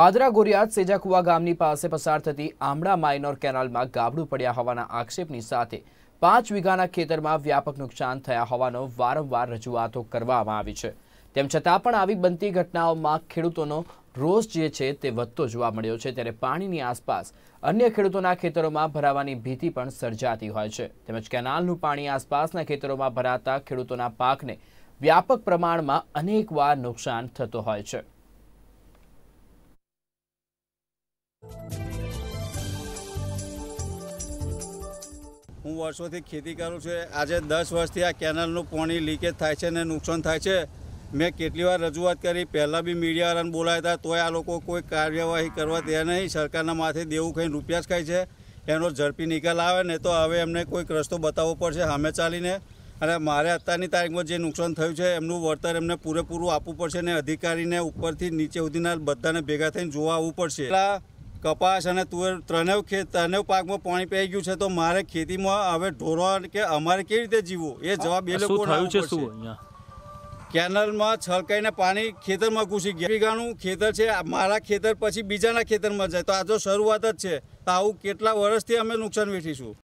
પાદરા ગોરિયાદ સેજાકુવા ગામની પાસે પસાર થતી આમળા માઇનોર કેનાલમાં ગાબડું પડ્યા હોવાના આક્ષેપની સાથે પાંચ વીઘાના ખેતરમાં વ્યાપક નુકસાન થયા હોવાનો વારંવાર રજૂઆતો કરવામાં આવી છે તેમ છતાં પણ આવી બનતી ઘટનાઓમાં ખેડૂતોનો રોષ જે છે તે વધતો જોવા મળ્યો છે ત્યારે પાણીની આસપાસ અન્ય ખેડૂતોના ખેતરોમાં ભરાવાની ભીતિ પણ સર્જાતી હોય છે તેમજ કેનાલનું પાણી આસપાસના ખેતરોમાં ભરાતા ખેડૂતોના પાકને વ્યાપક પ્રમાણમાં અનેકવાર નુકસાન થતો હોય છે હું વર્ષોથી ખેતી કરું છું આજે દસ વર્ષથી આ કેનાલનું પાણી લીકેજ થાય છે ને નુકસાન થાય છે મેં કેટલી વાર રજૂઆત કરી પહેલાં બી મીડિયાવાળાને બોલાવ્યા હતા તોય આ લોકો કોઈ કાર્યવાહી કરવા ત્યાં નહીં સરકારના માથે દેવું ખાઈને રૂપિયા જ ખાય છે એનો ઝડપી નિકાલ આવે ને તો હવે એમને કોઈક રસ્તો બતાવવો પડશે હામે ચાલીને અને મારે અત્યારની તારીખમાં જે નુકસાન થયું છે એમનું વળતર એમને પૂરેપૂરું આપવું પડશે ને અધિકારીને ઉપરથી નીચે સુધીના બધાને ભેગા થઈને જોવા આવવું પડશે કપાસ અને તુવેર ત્રણેય ખેત ત્રણેય પાકમાં પાણી પડી ગયું છે તો મારે ખેતીમાં હવે ઢોરો કે અમારે કેવી રીતે જીવવું એ જવાબ એ લોકો થયું છે કેનલમાં છલકાઈને પાણી ખેતરમાં ઘૂસી ગયા વીઘાનું ખેતર છે મારા ખેતર પછી બીજાના ખેતરમાં જાય તો આ તો શરૂઆત જ છે તો આવું કેટલા વર્ષથી અમે નુકસાન વેઠીશું